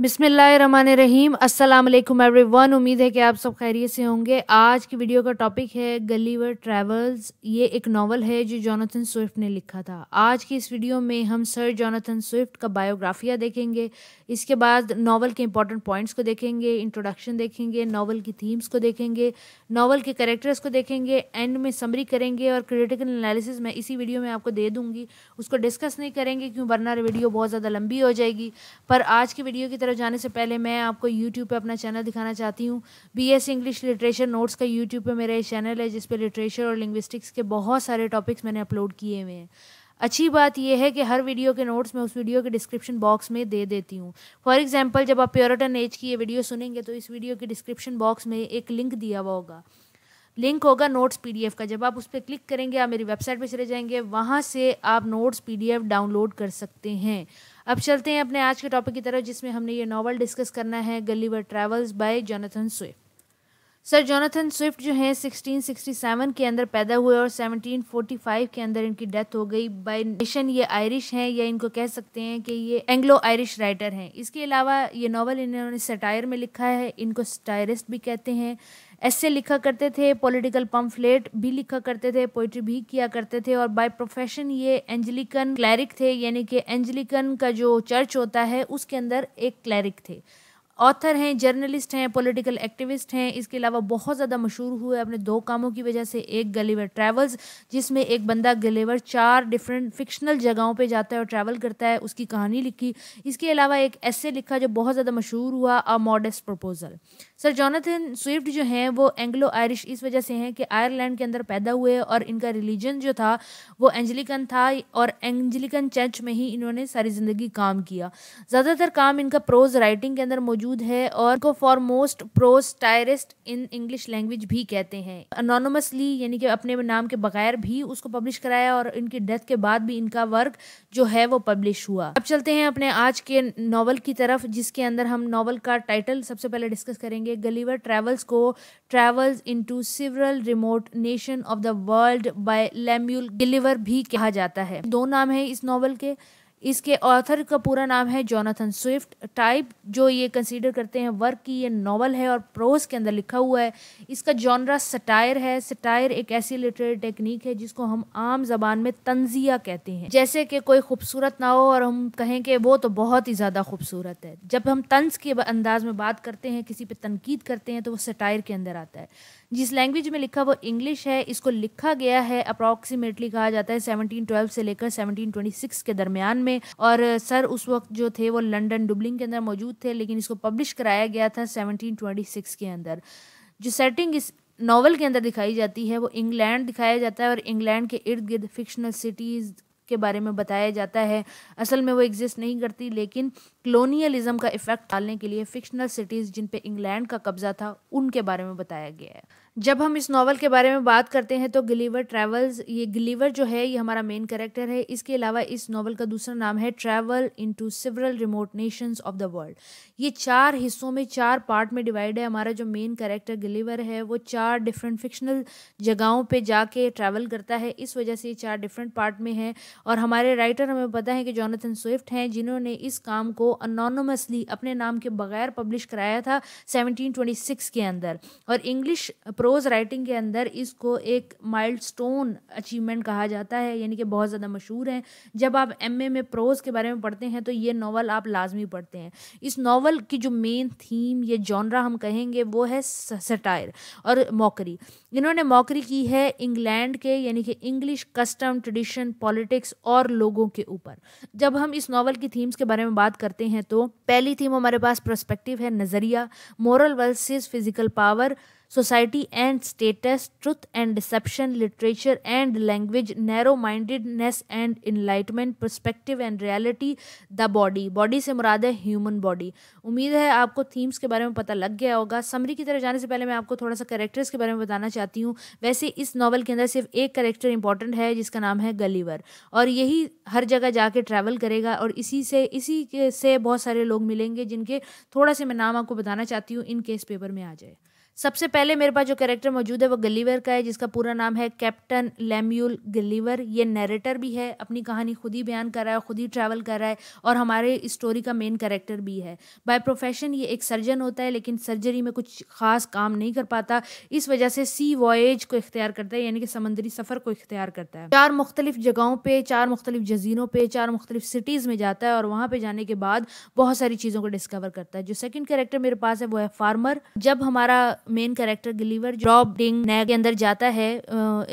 बिसमीम every one उम्मीद है कि आप सब खैरियत से होंगे आज की वीडियो का टॉपिक है गलीवर ट्रैवल्स ये एक नावल है जो जॉनथन स्विफ्ट ने लिखा था आज की इस वीडियो में हम सर जॉनथन स्विफ्ट का बायोग्राफिया देखेंगे इसके बाद नावल के इंपॉर्टेंट पॉइंट्स को देखेंगे इंट्रोडक्शन देखेंगे नावल की थीम्स को देखेंगे नावल के करेक्टर्स को देखेंगे एंड में समरी करेंगे और क्रिटिकल एनालिसिस मैं इसी वीडियो में आपको दे दूँगी उसको डिस्कस नहीं करेंगे क्यों वरना वीडियो बहुत ज़्यादा लंबी हो जाएगी पर आज की वीडियो की तरफ जाने से पहले मैं आपको यूट्यूब पे अपना चैनल दिखाना चाहती हूँ B S English literature notes का यूट्यूब पे मेरा ये चैनल है जिसपे लिटरेचर और लिंग्विस्टिक्स के बहुत सारे टॉपिक्स मैंने अपलोड किए हुए हैं अच्छी बात यह है कि हर वीडियो के नोट्स मैं उस वीडियो के डिस्क्रिप्शन बॉक्स में दे देती हूँ फॉर एग्जाम्पल जब आप प्योरटन एज की ये वीडियो सुनेंगे तो इस वीडियो के डिस्क्रिप्शन बॉक्स में एक लिंक दिया हुआ होगा लिंक होगा नोट्स पीडीएफ का जब आप उस पर क्लिक करेंगे आप मेरी वेबसाइट पर चले जाएंगे वहाँ से आप नोट्स पीडीएफ डाउनलोड कर सकते हैं अब चलते हैं अपने आज के टॉपिक की तरफ जिसमें हमने ये नावल डिस्कस करना है Gulliver travels by Jonathan Swift sir Jonathan Swift जो है 1667 के अंदर पैदा हुए और 1745 के अंदर इनकी डेथ हो गई बाय नेशन ये आयरिश हैं या इनको कह सकते हैं कि ये एंग्लो आयरिश राइटर हैं इसके अलावा ये नावल इन्होंने सटायर में लिखा है इनको सटायरिस्ट भी कहते हैं ऐसे लिखा करते थे पॉलिटिकल पम्फलेट भी लिखा करते थे पोइट्री भी किया करते थे और बाय प्रोफेशन ये एंजलिकन क्लैरिक थे यानी कि एंजलिकन का जो चर्च होता है उसके अंदर एक क्लैरिक थे ऑथर हैं जर्नलिस्ट हैं पॉलिटिकल एक्टिविस्ट हैं इसके अलावा बहुत ज़्यादा मशहूर हुए अपने दो कामों की वजह से एक गलीवर ट्रैवल्स जिसमें एक बंदा गलीवर चार डिफरेंट फिक्शनल जगहों पर जाता है और ट्रैवल करता है उसकी कहानी लिखी इसके अलावा एक ऐसे लिखा जो बहुत ज़्यादा मशहूर हुआ a modest proposal sir Jonathan Swift जो हैं वो एंग्लो आयरिश इस वजह से हैं कि आयरलैंड के अंदर पैदा हुए और इनका रिलीजन जो था वो एंजलिकन था और एंजलिकन चर्च में ही इन्होंने सारी ज़िंदगी काम किया ज़्यादातर काम इनका प्रोज राइटिंग के अंदर मौजूद है और को most prose satirist in English language भी कहते हैं अनोनमसली यानी कि अपने नाम के बगैर भी उसको पब्लिश कराया और इनकी डेथ के बाद भी इनका वर्क जो है वो पब्लिश हुआ अब चलते हैं अपने आज के नावल की तरफ जिसके अंदर हम नावल का टाइटल सबसे पहले डिस्कस करेंगे लिए गलीवर ट्रेवल्स को travels into several remote nation of the world by Lemuel Gulliver भी कहा जाता है दो नाम है इस नॉवल के इसके ऑथर का पूरा नाम है जोनाथन स्विफ्ट टाइप जो ये कंसीडर करते हैं वर्क की ये नावल है और प्रोज के अंदर लिखा हुआ है इसका जॉनरा सटायर है सटायर एक ऐसी लिटरेरी टेक्निक है जिसको हम आम जबान में तंजिया कहते हैं जैसे कि कोई खूबसूरत ना हो और हम कहें कि वो तो बहुत ही ज़्यादा खूबसूरत है जब हम तंज के अंदाज में बात करते हैं किसी पर तनकीद करते हैं तो वो सटायर के अंदर आता है जिस लैंग्वेज में लिखा वो इंग्लिश है इसको लिखा गया है अप्रॉक्सीमेटली कहा जाता है 1712 से लेकर 1726 के दरमियान में और सर उस वक्त जो थे वो लंदन डुबलिंग के अंदर मौजूद थे लेकिन इसको पब्लिश कराया गया था 1726 के अंदर जो सेटिंग इस नावल के अंदर दिखाई जाती है वो इंग्लैंड दिखाया जाता है और इंग्लैंड के इर्द गिर्द फिक्शनल सिटीज़ के बारे में बताया जाता है असल में वो एग्जिस्ट नहीं करती लेकिन कलोनियलिज्म का इफ़ेक्ट डालने के लिए फिक्शनल सिटीज़ जिन पे इंग्लैंड का कब्ज़ा था उनके बारे में बताया गया है जब हम इस नावल के बारे में बात करते हैं तो गिलीवर ट्रैवल्स ये गिलीवर जो है ये हमारा मेन कैरेक्टर है इसके अलावा इस नावल का दूसरा नाम है travel into several remote nations of the world ये चार हिस्सों में चार पार्ट में डिवाइड है हमारा जो मेन कैरेक्टर गिलीवर है वो चार डिफरेंट फिक्शनल जगहों पर जाके ट्रैवल करता है इस वजह से ये चार डिफरेंट पार्ट में है और हमारे राइटर हमें पता है कि जॉनथन स्विफ्ट हैं जिन्होंने इस काम को अनोनमसली अपने नाम के बगैर पब्लिश कराया था सेवनटीन के अंदर और इंग्लिश प्रोज राइटिंग के अंदर इसको एक माइल्ड स्टोन अचीवमेंट कहा जाता है यानी कि बहुत ज़्यादा मशहूर हैं जब आप ए में प्रोज के बारे में पढ़ते हैं तो ये नावल आप लाजमी पढ़ते हैं इस नावल की जो मेन थीम ये जॉनरा हम कहेंगे वो है सटायर और मौकरी इन्होंने मौकरी की है इंग्लैंड के यानी कि इंग्लिश कस्टम ट्रेडिशन पॉलिटिक्स और लोगों के ऊपर जब हम इस नावल की थीम्स के बारे में बात करते हैं तो पहली थीम हमारे पास प्रोस्पेक्टिव है नज़रिया moral versus physical power society and status truth and deception literature and language narrow mindedness and enlightenment perspective and reality the body body से मुराद है ह्यूमन बॉडी उम्मीद है आपको थीम्स के बारे में पता लग गया होगा समरी की तरफ जाने से पहले मैं आपको थोड़ा सा करेक्टर्स के बारे में बताना चाहती हूँ वैसे इस नावल के अंदर सिर्फ एक करेक्टर इंपॉर्टेंट है जिसका नाम है गलीवर और यही हर जगह जाके ट्रैवल करेगा और इसी से इसी के से बहुत सारे लोग मिलेंगे जिनके थोड़ा से मैं नाम आपको बताना चाहती हूँ इन केस पेपर में आ जाए सबसे पहले मेरे पास जो कैरेक्टर मौजूद है वो गलीवर का है जिसका पूरा नाम है कैप्टन लेम्यूल गलीवर ये नरेटर भी है अपनी कहानी खुद ही बयान कर रहा है खुद ही ट्रैवल कर रहा है और हमारे स्टोरी का मेन कैरेक्टर भी है बाय प्रोफेशन ये एक सर्जन होता है लेकिन सर्जरी में कुछ खास काम नहीं कर पाता इस वजह से सी वॉयज को इख्तियार करता है यानी कि समंदरी सफ़र को इख्तियार करता है चार मुख्तलिफ जगहों पर चार मुख्तलिफ जजीरों पर चार मुख्तलिफ सिटीज़ में जाता है और वहाँ पर जाने के बाद बहुत सारी चीज़ों को डिस्कवर करता है जो सेकेंड कैरेक्टर मेरे पास है वो है फार्मर जब हमारा मेन कैरेक्टर गिलीवर ब्रॉब डिंग नैंग के अंदर जाता है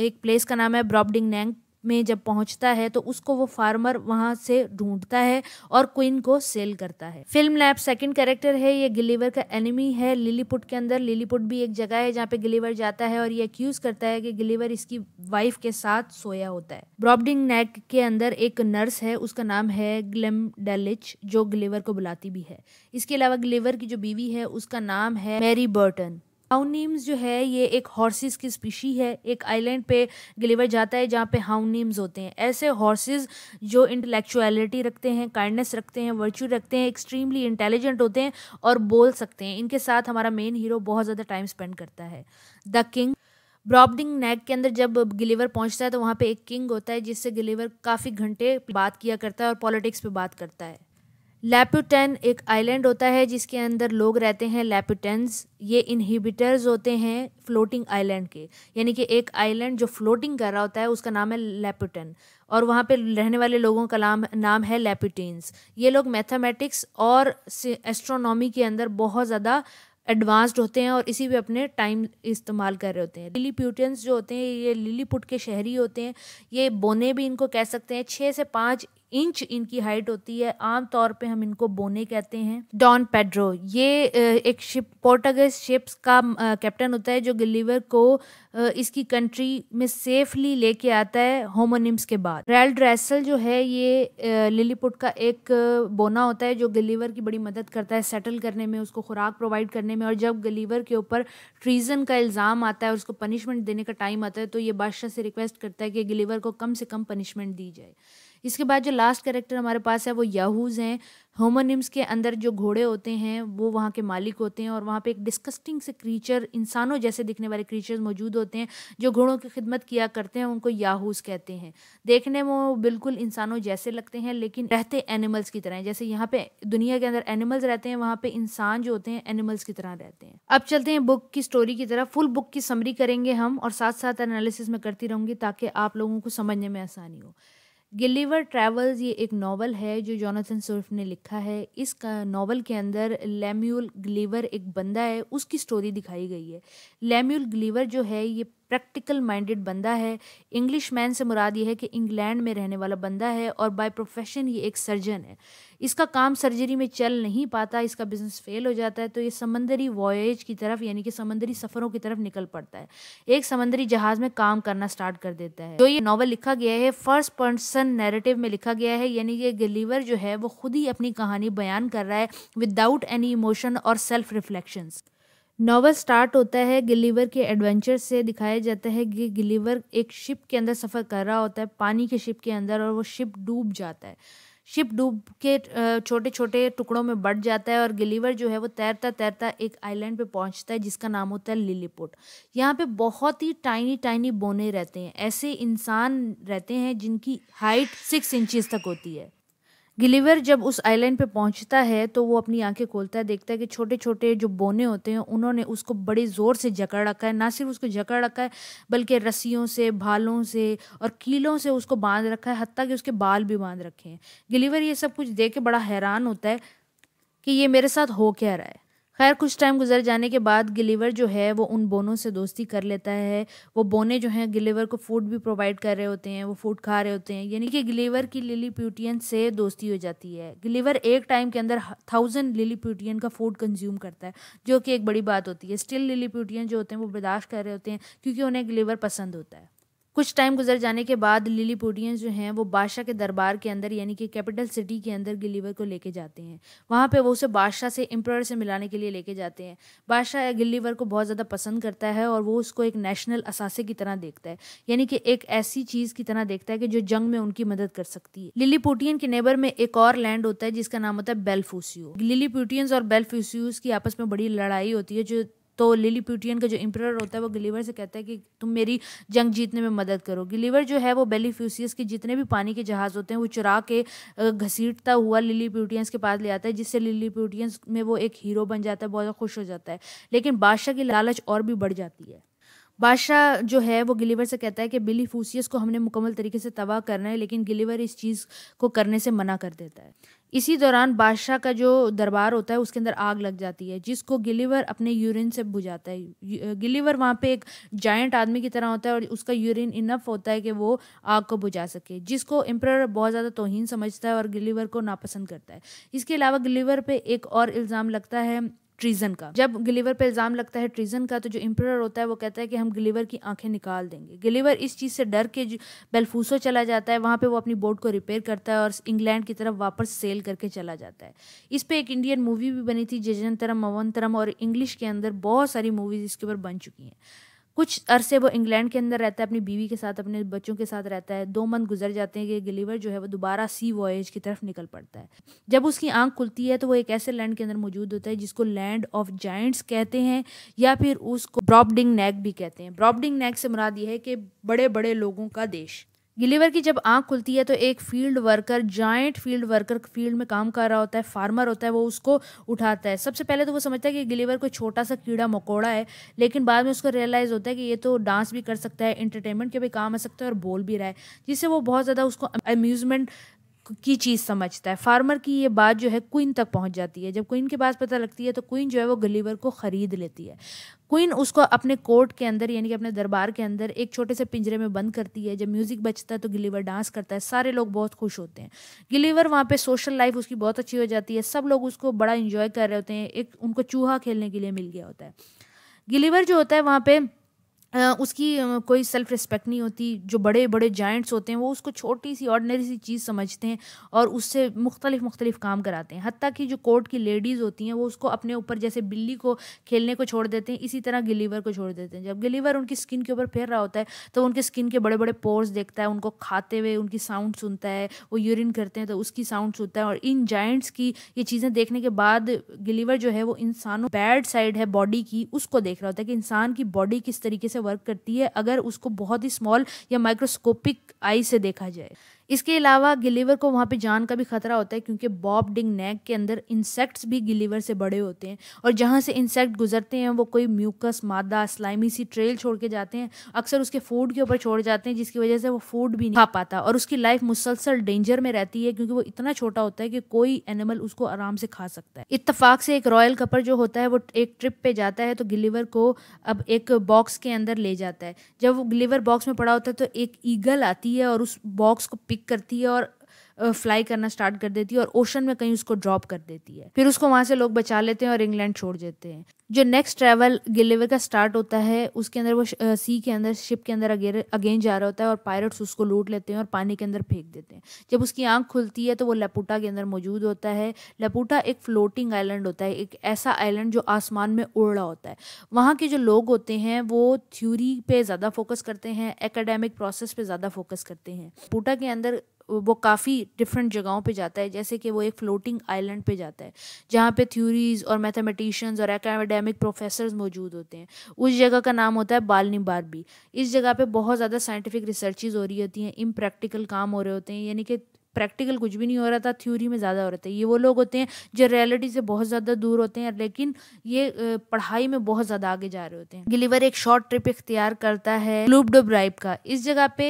एक प्लेस का नाम है ब्रॉब डिंग नैंग में जब पहुंचता है तो उसको वो फार्मर वहां से ढूंढता है और क्वीन को सेल करता है फिल्म लैब सेकंड कैरेक्टर है ये गिलीवर का एनिमी है लिलीपुट के अंदर लिलीपुट भी एक जगह है जहाँ पे गिलीवर जाता है और ये अक्यूज करता है कि गिलीवर इसकी वाइफ के साथ सोया होता है ब्रॉबडिंग नेक के अंदर एक नर्स है उसका नाम है ग्लेम डेलिच जो गिलीवर को बुलाती भी है इसके अलावा गिलीवर की जो बीवी है उसका नाम है मैरी बर्टन हाउनीम्स जो है ये एक हॉर्सेस की स्पीशी है एक आइलैंड पे गिलीवर जाता है जहाँ पे हाउनीम्स होते हैं ऐसे हॉर्सेस जो इंटेलेक्चुअलिटी रखते हैं काइंडनेस रखते हैं वर्च्यू रखते हैं एक्सट्रीमली इंटेलिजेंट होते हैं और बोल सकते हैं इनके साथ हमारा मेन हीरो बहुत ज़्यादा टाइम स्पेंड करता है द किंग ब्रॉबडिंग नेक के अंदर जब गिलीवर पहुँचता है तो वहाँ पर एक किंग होता है जिससे गिलीवर काफ़ी घंटे बात किया करता है और पॉलिटिक्स पर बात करता है लैप्यूटेन एक आइलैंड होता है जिसके अंदर लोग रहते हैं लैप्यूटेंस ये इनहिबिटर्स होते हैं फ्लोटिंग आइलैंड के यानी कि एक आइलैंड जो फ्लोटिंग कर रहा होता है उसका नाम है लैप्यूटेन और वहाँ पे रहने वाले लोगों का नाम नाम है लैप्यूटेंस ये लोग मैथमेटिक्स और एस्ट्रोनॉमी के अंदर बहुत ज़्यादा एडवांस्ड होते हैं और इसी पे अपने टाइम इस्तेमाल कर रहे होते हैं लिलीप्यूटियंस जो होते हैं ये लिलीपुट के शहरी होते हैं ये बोने भी इनको कह सकते हैं छः से पाँच इंच इनकी हाइट होती है आम तौर पे हम इनको बोने कहते हैं डॉन पेड्रो ये एक शिप पोर्टगस शिप्स का कैप्टन होता है जो गिलीवर को इसकी कंट्री में सेफली लेके आता है होमोनिम्स के बाद रेल ड्रेसल जो है ये लिलीपुट का एक बोना होता है जो गिलीवर की बड़ी मदद करता है सेटल करने में उसको खुराक प्रोवाइड करने में और जब गिलीवर के ऊपर ट्रीज़न का इल्ज़ाम आता है और उसको पनिशमेंट देने का टाइम आता है तो ये बादशाह से रिक्वेस्ट करता है कि गिलीवर को कम से कम पनिशमेंट दी जाए इसके बाद जो लास्ट करेक्टर हमारे पास है वो याहूज़ हैं होमोनिम्स के अंदर जो घोड़े होते हैं वो वहाँ के मालिक होते हैं और वहाँ पे एक डिस्कस्टिंग से क्रीचर इंसानों जैसे दिखने वाले क्रीचर्स मौजूद होते हैं जो घोड़ों की खिदमत किया करते हैं उनको याहूस कहते हैं देखने में वो बिल्कुल इंसानों जैसे लगते हैं लेकिन रहते एनिमल्स की तरह हैं जैसे यहाँ पे दुनिया के अंदर एनिमल्स रहते हैं वहाँ पे इंसान जो होते हैं एनिमल्स की तरह रहते हैं अब चलते हैं बुक की स्टोरी की तरह फुल बुक की समरी करेंगे हम और साथ साथ एनालिसिस में करती रहूँगी ताकि आप लोगों को समझने में आसानी हो गिलीवर ट्रैवल्स ये एक नावल है जो जॉनथन सर्फ ने लिखा है इस नावल के अंदर लेम्यूल ग्लीवर एक बंदा है उसकी स्टोरी दिखाई गई है लेम्यूल ग्लीवर जो है ये प्रैक्टिकल माइंडेड बंदा है इंग्लिश मैन से मुराद ये है कि इंग्लैंड में रहने वाला बंदा है और बाय प्रोफेशन ये एक सर्जन है इसका काम सर्जरी में चल नहीं पाता इसका बिजनेस फेल हो जाता है तो ये समंदरी वॉयज की तरफ यानी कि समंदरी सफ़रों की तरफ निकल पड़ता है एक समंदरी जहाज़ में काम करना स्टार्ट कर देता है जो ये नावल लिखा गया है फर्स्ट पर्सन नैरेटिव में लिखा गया है यानी कि गिलीवर जो है वो खुद ही अपनी कहानी बयान कर रहा है विदाउट एनी इमोशन और सेल्फ रिफ्लेक्शंस नॉवल स्टार्ट होता है गिलीवर के एडवेंचर से दिखाया जाता है कि गिलीवर एक शिप के अंदर सफ़र कर रहा होता है पानी के शिप के अंदर और वो शिप डूब जाता है शिप डूब के छोटे छोटे टुकड़ों में बढ़ जाता है और गिलीवर जो है वो तैरता तैरता एक आइलैंड पे पहुंचता है जिसका नाम होता है लिलीपुट यहाँ पे बहुत ही टाइनी टाइनी बोने रहते हैं ऐसे इंसान रहते हैं जिनकी हाइट सिक्स इंचज़ तक होती है गिलीवर जब उस आइलैंड पे पहुंचता है तो वो अपनी आंखें खोलता है देखता है कि छोटे छोटे जो बोने होते हैं उन्होंने उसको बड़े ज़ोर से जकड़ रखा है ना सिर्फ उसको जकड़ रखा है बल्कि रस्सियों से भालों से और कीलों से उसको बांध रखा है हती कि उसके बाल भी बांध रखे हैं गिलीवर ये सब कुछ देख के बड़ा हैरान होता है कि ये मेरे साथ हो क्या रहा है खैर कुछ टाइम गुजर जाने के बाद गिलीवर जो है वो उन बोनों से दोस्ती कर लेता है वो बोने जो हैं गिलीवर को फूड भी प्रोवाइड कर रहे होते हैं वो फूड खा रहे होते हैं यानी कि गिलीवर की लिली प्यूटियन से दोस्ती हो जाती है गिलीवर एक टाइम के अंदर थाउजेंड लिली प्यूटियन का फूड कंज्यूम करता है जो कि एक बड़ी बात होती है स्टिल लिली प्यूटियन जो होते हैं वो बर्दाश्त कर रहे होते हैं क्योंकि उन्हें गिलीवर पसंद होता है कुछ टाइम गुजर जाने के बाद लिलीपुडियंस जो हैं वो बादशाह के दरबार के अंदर यानी कि कैपिटल सिटी के अंदर गिलीवर को लेके जाते हैं वहाँ पे वो उसे बादशाह से एम्प्रयर से मिलाने के लिए लेके जाते हैं बादशाह गिलीवर को बहुत ज़्यादा पसंद करता है और वो उसको एक नेशनल असासे की तरह देखता है यानी कि एक ऐसी चीज़ की तरह देखता है कि जो जंग में उनकी मदद कर सकती है पुटियन के नेबर में एक और लैंड होता है जिसका नाम होता है बेलफूसियो लिलीपुटियंस और बेलफूसियोज की आपस में बड़ी लड़ाई होती है जो तो लिली प्यूटियन का जो इम्प्रर होता है वो गिलीवर से कहता है कि तुम मेरी जंग जीतने में मदद करो गिलीवर जो है वो बेलीफ्यूसियस के जितने भी पानी के जहाज़ होते हैं वो चुरा के घसीटता हुआ लिली प्यूटियंस के पास ले आता है जिससे लिली प्यूटियंस में वो एक हीरो बन जाता है बहुत खुश हो जाता है लेकिन बादशाह की लालच और भी बढ़ जाती है बादशाह जो है वो गिलीवर से कहता है कि बिली फूसियस को हमने मुकम्मल तरीके से तबाह करना है लेकिन गिलीवर इस चीज़ को करने से मना कर देता है इसी दौरान बादशाह का जो दरबार होता है उसके अंदर आग लग जाती है जिसको गिलीवर अपने यूरिन से बुझाता है गिलीवर वहाँ पे एक जायंट आदमी की तरह होता है और उसका यूरिन इनफ होता है कि वो आग को बुझा सके जिसको एम्प्रर बहुत ज़्यादा तोहन समझता है और गिलीवर को नापसंद करता है इसके अलावा गिलीवर पर एक और इल्ज़ाम लगता है ट्रीजन का जब गिलीवर पे इल्जाम लगता है ट्रीजन का तो जो इम्प्रर होता है वो कहता है कि हम गिलीवर की आंखें निकाल देंगे गिलीवर इस चीज़ से डर के बेलफूसो चला जाता है वहाँ पे वो अपनी बोट को रिपेयर करता है और इंग्लैंड की तरफ वापस सेल करके चला जाता है इस पर एक इंडियन मूवी भी बनी थी जजंतरम मवंतरम और इंग्लिश के अंदर बहुत सारी मूवीज़ इसके ऊपर बन चुकी हैं कुछ अरसे वो इंग्लैंड के अंदर रहता है अपनी बीवी के साथ अपने बच्चों के साथ रहता है दो मंथ गुजर जाते हैं कि गिलीवर जो है वो दोबारा सी वॉयज की तरफ निकल पड़ता है जब उसकी आंख खुलती है तो वो एक ऐसे लैंड के अंदर मौजूद होता है जिसको लैंड ऑफ जाइंट्स कहते हैं या फिर उसको ब्रॉबडिंग नेक भी कहते हैं ब्रॉबडिंग नेक से मुराद ये है कि बड़े बड़े लोगों का देश गिलीवर की जब आँख खुलती है तो एक field worker joint field worker field में काम कर रहा होता है फार्मर होता है वो उसको उठाता है सबसे पहले तो वो समझता है कि गिलीवर कोई छोटा सा कीड़ा मकोड़ा है लेकिन बाद में उसको रियलाइज़ होता है कि ये तो डांस भी कर सकता है इंटरटेनमेंट के भी काम आ सकता है और बोल भी रहा है जिससे वो बहुत ज़्यादा उसको अम्यूज़मेंट की चीज़ समझता है फार्मर की ये बात जो है क्वीन तक पहुंच जाती है जब क्वीन के पास पता लगती है तो क्वीन जो है वो गलीवर को ख़रीद लेती है क्वीन उसको अपने कोर्ट के अंदर यानी कि अपने दरबार के अंदर एक छोटे से पिंजरे में बंद करती है जब म्यूज़िक बजता है तो गिलीवर डांस करता है सारे लोग बहुत खुश होते हैं गिलीवर वहाँ पे सोशल लाइफ उसकी बहुत अच्छी हो जाती है सब लोग उसको बड़ा इन्जॉय कर रहे होते हैं एक उनको चूहा खेलने के लिए मिल गया होता है गिलीवर जो होता है वहाँ पर उसकी कोई सेल्फ रिस्पेक्ट नहीं होती जो बड़े बड़े जाइंट्स होते हैं वो उसको छोटी सी ऑर्डनरी सी चीज़ समझते हैं और उससे मुख्तलिफ मुख्तलिफ काम कराते हैं हती कि जो कोर्ट की लेडीज़ होती हैं वो उसको अपने ऊपर जैसे बिल्ली को खेलने को छोड़ देते हैं इसी तरह गिलीवर को छोड़ देते हैं जब गिलीवर उनकी स्किन के ऊपर फेर रहा होता है तो उनके स्किन के बड़े बड़े पोर्स देखता है उनको खाते हुए उनकी साउंड सुनता है वो यूरिन करते हैं तो उसकी साउंड सुनता है और इन जाइंट्स की ये चीज़ें देखने के बाद गिलीवर जो है वो इंसानों बैड साइड है बॉडी की उसको देख रहा होता है कि इंसान की बॉडी किस तरीके से से वर्क करती है अगर उसको बहुत ही स्मॉल या माइक्रोस्कोपिक आई से देखा जाए इसके अलावा गिलीवर को वहाँ पे जान का भी खतरा होता है क्योंकि बॉब डिंग नेक के अंदर इंसेक्ट्स भी गिलीवर से बड़े होते हैं और जहाँ से इंसेक्ट गुजरते हैं वो कोई म्यूकस मादा स्लाइमी सी ट्रेल छोड़ के जाते हैं अक्सर उसके फूड के ऊपर छोड़ जाते हैं जिसकी वजह से वो फूड भी नहीं खा पाता और उसकी लाइफ मुसलसल डेंजर में रहती है क्योंकि वो इतना छोटा होता है कि कोई एनिमल उसको आराम से खा सकता है इतफाक से एक रॉयल कपर जो होता है वो एक ट्रिप पे जाता है तो गिलीवर को अब एक बॉक्स के अंदर ले जाता है जब वो गिलीवर बॉक्स में पड़ा होता है तो एक ईगल आती है और उस बॉक्स को पिक करती है और फ्लाई करना स्टार्ट कर देती है और ओशन में कहीं उसको ड्रॉप कर देती है फिर उसको वहाँ से लोग बचा लेते हैं और इंग्लैंड छोड़ देते हैं जो नेक्स्ट ट्रैवल गिलेवे का स्टार्ट होता है उसके अंदर वो सी के अंदर शिप के अंदर अगेन जा रहा होता है और पायरेट्स उसको लूट लेते हैं और पानी के अंदर फेंक देते हैं जब उसकी आंख खुलती है तो वो लपूटा के अंदर मौजूद होता है लपूटा एक फ्लोटिंग आइलैंड होता है एक ऐसा आइलैंड जो आसमान में उड़ रहा होता है वहाँ के जो लोग होते हैं वो थ्योरी पे ज़्यादा फोकस करते हैं एकेडेमिक प्रोसेस पे ज़्यादा फोकस करते हैं लपूटा के अंदर वो काफ़ी डिफरेंट जगहों पे जाता है जैसे कि वो एक फ्लोटिंग आइलैंड पे जाता है जहाँ पे थ्योरीज और मैथमेटिशियंस और एकेडमिक प्रोफेसर्स मौजूद होते हैं उस जगह का नाम होता है बालनी बारबी इस जगह पे बहुत ज़्यादा साइंटिफिक रिसर्चेज हो रही होती हैं इम्प्रैक्टिकल काम हो रहे होते हैं यानी कि प्रैक्टिकल कुछ भी नहीं हो रहा था थ्योरी में ज़्यादा हो रहा था ये वो लोग होते हैं जो रियलिटी से बहुत ज़्यादा दूर होते हैं लेकिन ये पढ़ाई में बहुत ज़्यादा आगे जा रहे होते हैं गिलीवर एक शॉर्ट ट्रिप इख्तियार करता है लूपडो ब्राइब का इस जगह पे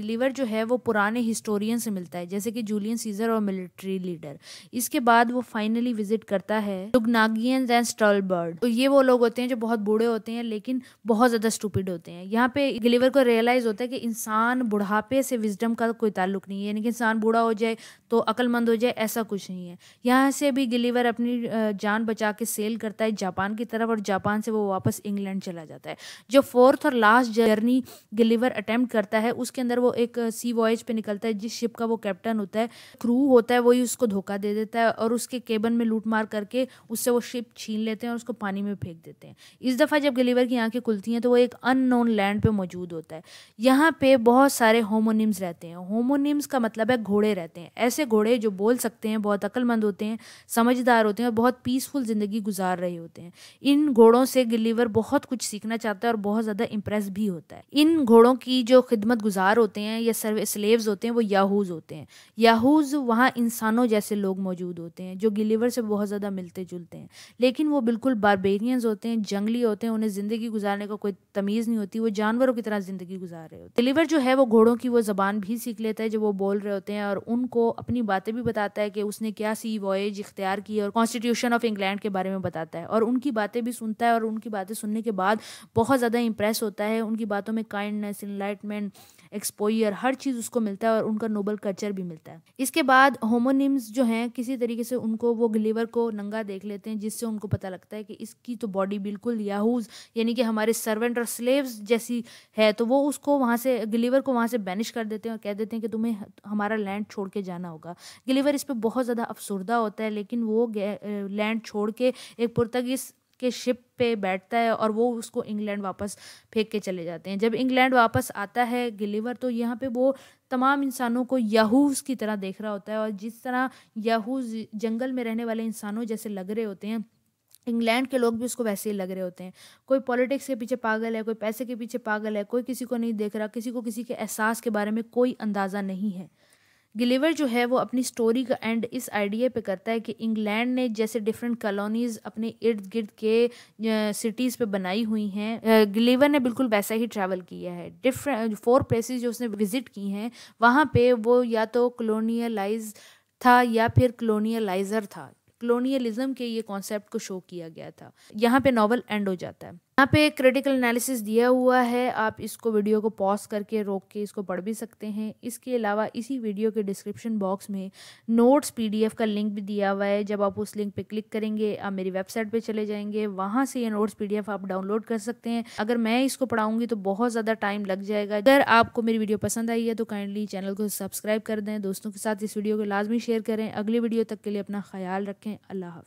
गिलीवर जो है वो पुराने हिस्टोरियन से मिलता है जैसे कि जूलियन सीजर और मिलिट्री लीडर इसके बाद वो फाइनली विजिट करता है लुगनागियन एंड स्टॉलबर्ड तो ये वो लोग होते हैं जो बहुत बूढ़े होते हैं लेकिन बहुत ज़्यादा स्टूपिड होते हैं यहाँ पे गिलीवर को रियलाइज़ होता है कि इंसान बुढ़ापे से विजडम का कोई ताल्लुक नहीं है यानी कि इंसान बूढ़ा बूढ़ा हो जाए तो अक्लमंद हो जाए ऐसा कुछ नहीं है यहाँ से भी गिलीवर अपनी जान बचा के सेल करता है जापान की तरफ और जापान से वो वापस इंग्लैंड चला जाता है जो फोर्थ और लास्ट जर्नी गिलीवर अटैम्प्ट करता है उसके अंदर वो एक सी वॉयज पे निकलता है जिस शिप का वो कैप्टन होता है क्रू होता है वही उसको धोखा दे देता है और उसके केबन में लूट मार करके उससे वो शिप छीन लेते हैं और उसको पानी में फेंक देते हैं इस दफ़ा जब गिलीवर की आंखें खुलती हैं तो वो एक अननोन लैंड पे मौजूद होता है यहाँ पे बहुत सारे होमोनिम्स रहते हैं होमोनिम्स का मतलब है घोड़े घोड़े रहते हैं ऐसे घोड़े जो बोल सकते हैं बहुत अक्लमंद होते हैं समझदार होते हैं और बहुत पीसफुल ज़िंदगी गुजार रहे होते हैं इन घोड़ों से गिलीवर बहुत कुछ सीखना चाहता है और बहुत ज़्यादा इंप्रेस भी होता है इन घोड़ों की जो खिदमत गुजार होते हैं या सर्व स्लेव्स होते हैं वो याहूज़ होते हैं याहूज़ वहाँ इंसानों जैसे लोग मौजूद होते हैं जो गिलीवर से बहुत ज़्यादा मिलते जुलते हैं लेकिन वो बिल्कुल बारबेरियंस होते हैं जंगली होते हैं उन्हें ज़िंदगी गुजारने का को कोई तमीज़ नहीं होती वो जानवरों की तरह ज़िंदगी गुजार रहे होते गिलीवर जो है वो घोड़ों की वो ज़बान भी सीख लेता है जब वो बोल रहे होते हैं और उनको अपनी बातें भी बताता है कि उसने क्या सी वॉयज इख्तियार की और कॉन्स्टिट्यूशन ऑफ इंग्लैंड के बारे में बताता है और उनकी बातें भी सुनता है और उनकी बातें सुनने के बाद बहुत ज़्यादा इंप्रेस होता है उनकी बातों में काइंडनेस इनलाइटमेंट एक्सपोयर हर चीज़ उसको मिलता है और उनका नोबल कल्चर भी मिलता है इसके बाद होमोनिम्स जो हैं किसी तरीके से उनको वो गिलीवर को नंगा देख लेते हैं जिससे उनको पता लगता है कि इसकी तो बॉडी बिल्कुल याहूज यानी कि हमारे सर्वेंट और स्लेव्स जैसी है तो वो उसको वहाँ से गिलीवर को वहाँ से बैनिश कर देते हैं और कह देते हैं कि तुम्हें हमारा लैंड छोड़ के जाना होगा गिलीवर इस पर बहुत ज़्यादा अफसरदा होता है लेकिन वो लैंड छोड़ के एक पुर्तगीज़ के शिप पे बैठता है और वो उसको इंग्लैंड वापस फेंक के चले जाते हैं जब इंग्लैंड वापस आता है गिलीवर तो यहाँ पे वो तमाम इंसानों को यहूज की तरह देख रहा होता है और जिस तरह यहूज जंगल में रहने वाले इंसानों जैसे लग रहे होते हैं इंग्लैंड के लोग भी उसको वैसे ही लग रहे होते हैं कोई पॉलिटिक्स के पीछे पागल है कोई पैसे के पीछे पागल है कोई किसी को नहीं देख रहा किसी को किसी के एहसास के बारे में कोई अंदाज़ा नहीं है गिलीवर जो है वो अपनी स्टोरी का एंड इस आइडिया पे करता है कि इंग्लैंड ने जैसे डिफरेंट कॉलोनीज़ अपने इर्द गिर्द के सिटीज़ पे बनाई हुई हैं गिलीवर ने बिल्कुल वैसा ही ट्रैवल किया है डिफरेंट फोर प्लेसेस जो उसने विज़िट की हैं वहाँ पे वो या तो कलोनियलाइज था या फिर कलोनियलाइजर था कॉलोनियलिज़म के ये कॉन्सेप्ट को शो किया गया था यहाँ पे नावल एंड हो जाता है यहाँ पे क्रिटिकल एनालिसिस दिया हुआ है आप इसको वीडियो को पॉज करके रोक के इसको पढ़ भी सकते हैं इसके अलावा इसी वीडियो के डिस्क्रिप्शन बॉक्स में नोट्स पीडीएफ का लिंक भी दिया हुआ है जब आप उस लिंक पे क्लिक करेंगे आप मेरी वेबसाइट पे चले जाएंगे वहाँ से ये नोट्स पीडीएफ आप डाउनलोड कर सकते हैं अगर मैं इसको पढ़ाऊंगी तो बहुत ज़्यादा टाइम लग जाएगा अगर आपको मेरी वीडियो पसंद आई है तो काइंडली चैनल को सब्सक्राइब कर दें दोस्तों के साथ इस वीडियो को लाजमी शेयर करें अगली वीडियो तक के लिए अपना ख्याल रखें अल्लाह हाफि